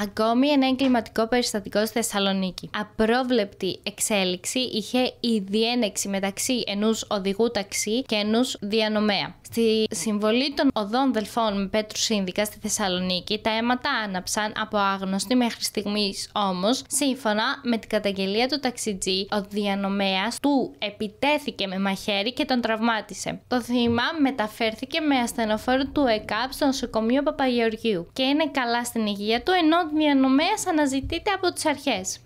Ακόμη ένα εγκληματικό περιστατικό στη Θεσσαλονίκη. Απρόβλεπτη εξέλιξη είχε η διένεξη μεταξύ ενός οδηγού ταξί και ενός διανομέα. Στη συμβολή των οδών δελφών με Πέτρου Σύνδικα στη Θεσσαλονίκη, τα αίματα άναψαν από άγνωστοι μέχρι στιγμής όμως, σύμφωνα με την καταγγελία του ταξιτζή, ο διανομέας του επιτέθηκε με μαχαίρι και τον τραυμάτισε. Το θύμα μεταφέρθηκε με ασθενοφόρο του ΕΚΑΠ στο νοσοκομείο Παπαγεωργίου και είναι καλά στην υγεία του ενώ ο διανομέας αναζητείται από τις αρχές.